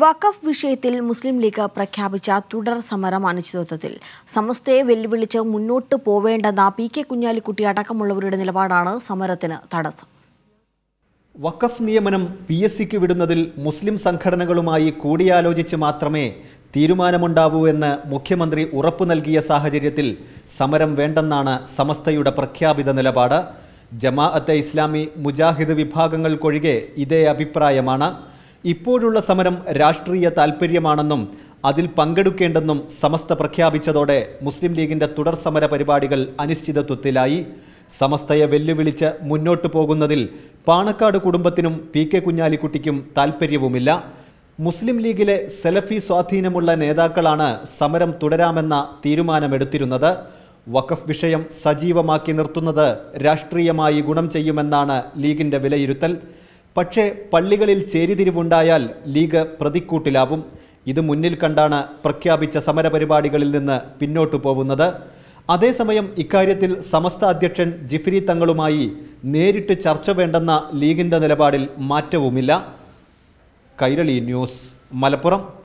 വഖഫ് വിഷയത്തിൽ മുസ്ലിം ലീഗ് പ്രഖ്യാപിച്ച തുടർ സമരം അനിശ്ചിതത്വത്തിൽ സമസ്തയെ വെല്ലുവിളിച്ച് മുന്നോട്ട് പോവേണ്ടെന്ന പി കെ കുഞ്ഞാലിക്കുട്ടി അടക്കമുള്ളവരുടെ നിലപാടാണ് സമരത്തിന് തടസ്സം വഖഫ് നിയമനം പി എസ് സിക്ക് വിടുന്നതിൽ മുസ്ലിം സംഘടനകളുമായി കൂടിയാലോചിച്ച് മാത്രമേ തീരുമാനമുണ്ടാവൂ എന്ന് മുഖ്യമന്ത്രി ഉറപ്പു നൽകിയ സാഹചര്യത്തിൽ സമരം വേണ്ടെന്നാണ് സമസ്തയുടെ പ്രഖ്യാപിത നിലപാട് ജമാഅത്തെ ഇസ്ലാമി മുജാഹിദ് വിഭാഗങ്ങൾക്കൊഴികെ ഇതേ അഭിപ്രായമാണ് ഇപ്പോഴുള്ള സമരം രാഷ്ട്രീയ താൽപ്പര്യമാണെന്നും അതിൽ പങ്കെടുക്കേണ്ടെന്നും സമസ്ത പ്രഖ്യാപിച്ചതോടെ മുസ്ലിം ലീഗിന്റെ തുടർ സമര പരിപാടികൾ അനിശ്ചിതത്വത്തിലായി സമസ്തയെ വെല്ലുവിളിച്ച് മുന്നോട്ടു പോകുന്നതിൽ പാണക്കാട് കുടുംബത്തിനും പി കെ കുഞ്ഞാലിക്കുട്ടിക്കും താൽപ്പര്യവുമില്ല മുസ്ലിം ലീഗിലെ സെലഫി സ്വാധീനമുള്ള നേതാക്കളാണ് സമരം തുടരാമെന്ന തീരുമാനമെടുത്തിരുന്നത് വഖഫ് വിഷയം സജീവമാക്കി നിർത്തുന്നത് രാഷ്ട്രീയമായി ഗുണം ചെയ്യുമെന്നാണ് ലീഗിന്റെ വിലയിരുത്തൽ പക്ഷേ പള്ളികളിൽ ചേരിതിരിവുണ്ടായാൽ ലീഗ് പ്രതിക്കൂട്ടിലാവും ഇത് മുന്നിൽ കണ്ടാണ് പ്രഖ്യാപിച്ച സമരപരിപാടികളിൽ നിന്ന് പിന്നോട്ടു പോകുന്നത് അതേസമയം ഇക്കാര്യത്തിൽ സമസ്ത അധ്യക്ഷൻ ജിഫ്രി തങ്ങളുമായി നേരിട്ട് ചർച്ച വേണ്ടെന്ന ലീഗിൻ്റെ നിലപാടിൽ മാറ്റവുമില്ല കൈരളി ന്യൂസ് മലപ്പുറം